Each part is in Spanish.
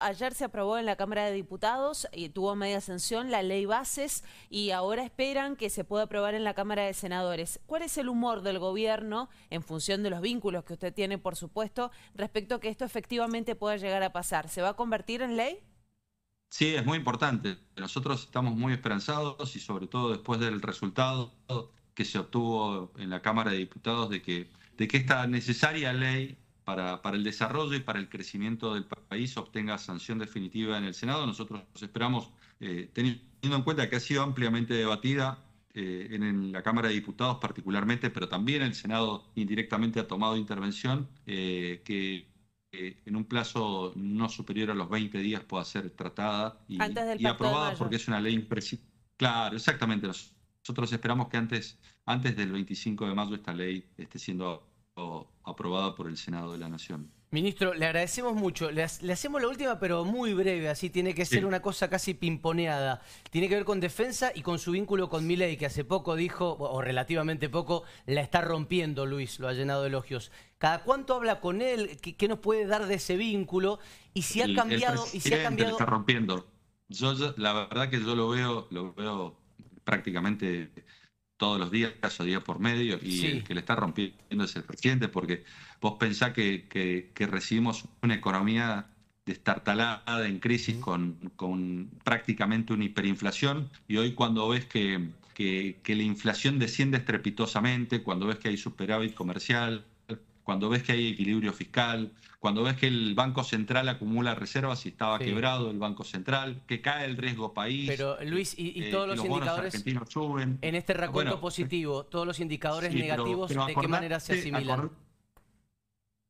Ayer se aprobó en la Cámara de Diputados y tuvo media sanción la ley bases y ahora esperan que se pueda aprobar en la Cámara de Senadores. ¿Cuál es el humor del gobierno, en función de los vínculos que usted tiene, por supuesto, respecto a que esto efectivamente pueda llegar a pasar? ¿Se va a convertir en ley? Sí, es muy importante. Nosotros estamos muy esperanzados y sobre todo después del resultado que se obtuvo en la Cámara de Diputados de que, de que esta necesaria ley para, el desarrollo y para el crecimiento del país obtenga sanción definitiva en el Senado. Nosotros esperamos, eh, teniendo en cuenta que ha sido ampliamente debatida eh, en, la Cámara de Diputados particularmente, pero también el Senado indirectamente ha tomado intervención, eh, que en un plazo no superior a los 20 días pueda ser tratada y, aprobada porque es una ley imprescindible. Claro, exactamente. Nosotros esperamos que antes, antes del 25 de mayo esta ley esté siendo aprobada por el Senado de la Nación. Ministro, le agradecemos mucho. Le, hacemos la última, pero muy breve, así tiene que ser una cosa casi pimponeada. Tiene que ver con defensa y con su vínculo con Milei, que hace poco dijo, o relativamente poco, la está rompiendo Luis, lo ha llenado de elogios. ¿Cada cuánto habla con él? ¿Qué, nos puede dar de ese vínculo? Y si ha cambiado... y si Yo, la verdad que yo lo veo prácticamente todos los días, caso día por medio, y el que le está rompiendo es el presidente, porque vos pensás que, recibimos una economía destartalada, en crisis, con, prácticamente una hiperinflación, y hoy cuando ves que la inflación desciende estrepitosamente, cuando ves que hay superávit comercial, cuando ves que hay equilibrio fiscal, cuando ves que el Banco Central acumula reservas y estaba quebrado el Banco Central, que cae el riesgo país. Pero eh, Luis, y, eh, todos los, indicadores argentinos suben. En este ah, raconto positivo, todos los indicadores negativos, ¿de qué manera se asimilan?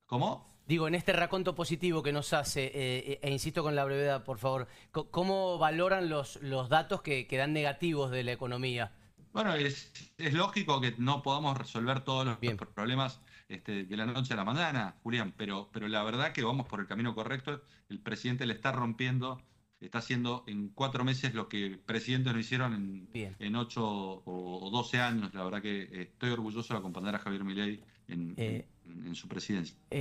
¿Cómo? Digo, en este raconto positivo que nos hace, eh, e insisto con la brevedad, por favor, ¿cómo valoran los, los datos que, que dan negativos de la economía? Bueno, es, es lógico que no podamos resolver todos los problemas este, de la noche a la mañana, Julián, pero, pero la verdad que vamos por el camino correcto. El presidente le está rompiendo, está haciendo en cuatro meses lo que presidentes no hicieron en, en ocho o doce años. La verdad que eh, estoy orgulloso de acompañar a Javier Milei en, eh, su presidencia. Eh,